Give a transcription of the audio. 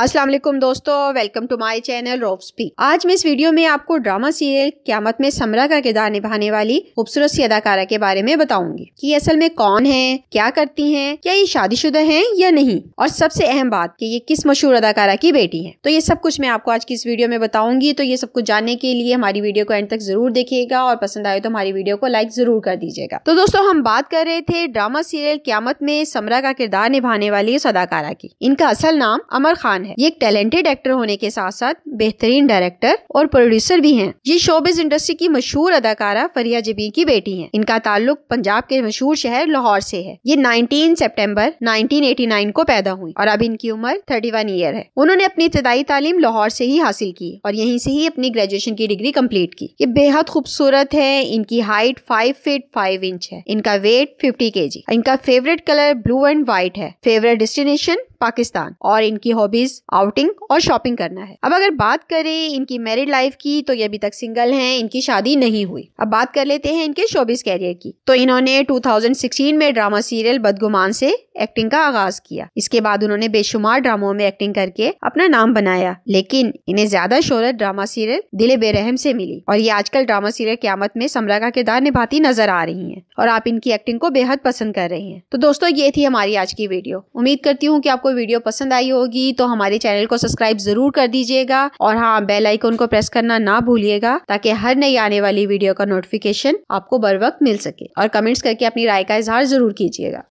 असलम दोस्तों welcome to my channel रोफ speak आज मैं इस वीडियो में आपको ड्रामा सीरियल क्यामत में समरा का किरदार निभाने वाली खूबसूरत सी अदाकारा के बारे में बताऊंगी कि असल में कौन है क्या करती हैं क्या ये शादीशुदा हैं या नहीं और सबसे अहम बात कि ये किस मशहूर अदाकारा की बेटी है तो ये सब कुछ मैं आपको आज की इस वीडियो में बताऊंगी तो ये सब कुछ जानने के लिए हमारी वीडियो को एंड तक जरूर देखिएगा और पसंद आए तो हमारी वीडियो को लाइक जरूर कर दीजिएगा तो दोस्तों हम बात कर रहे थे ड्रामा सीरियल क्यामत में समरा का किरदार निभाने वाली इस अदाकारा की इनका असल नाम अमर खान है है ये एक टैलेंटेड एक्टर होने के साथ साथ बेहतरीन डायरेक्टर और प्रोड्यूसर भी हैं ये शोबिज इंडस्ट्री की मशहूर अदाकारा फरिया जबीर की बेटी हैं इनका ताल्लुक पंजाब के मशहूर शहर लाहौर से है ये 19 सितंबर 1989 को पैदा हुई और अब इनकी उम्र 31 ईयर है उन्होंने अपनी इब्तदाई तालीम लाहौर से ही हासिल की और यहीं से ही अपनी ग्रेजुएशन की डिग्री कम्प्लीट की ये बेहद खूबसूरत है इनकी height five feet five inch है इनका वेट फिफ्टी के इनका favourite colour blue and white है फेवरेट डेस्टिनेशन पाकिस्तान और इनकी हॉबीज आउटिंग और शॉपिंग करना है अब अगर बात करें इनकी मैरिड लाइफ की तो ये अभी तक सिंगल हैं इनकी शादी नहीं हुई अब बात कर लेते हैं इनके शोबिस कैरियर की तो इन्होंने 2016 में ड्रामा सीरियल बदगुमान से एक्टिंग का आगाज किया इसके बाद उन्होंने बेशुमार ड्रामों में एक्टिंग करके अपना नाम बनाया लेकिन इन्हें ज्यादा शोहरत ड्रामा सीरियल दिले बेरहम से मिली और ये आजकल ड्रामा सीरियल क्यामत में समरा का किरदार निभाती नजर आ रही है और आप इनकी एक्टिंग को बेहद पसंद कर रहे हैं तो दोस्तों ये थी हमारी आज की वीडियो उम्मीद करती हूँ की आपको वीडियो पसंद आई होगी तो हम हमारे चैनल को सब्सक्राइब जरूर कर दीजिएगा और हाँ बेल आइकन को प्रेस करना ना भूलिएगा ताकि हर नई आने वाली वीडियो का नोटिफिकेशन आपको बर वक्त मिल सके और कमेंट्स करके अपनी राय का इजहार जरूर कीजिएगा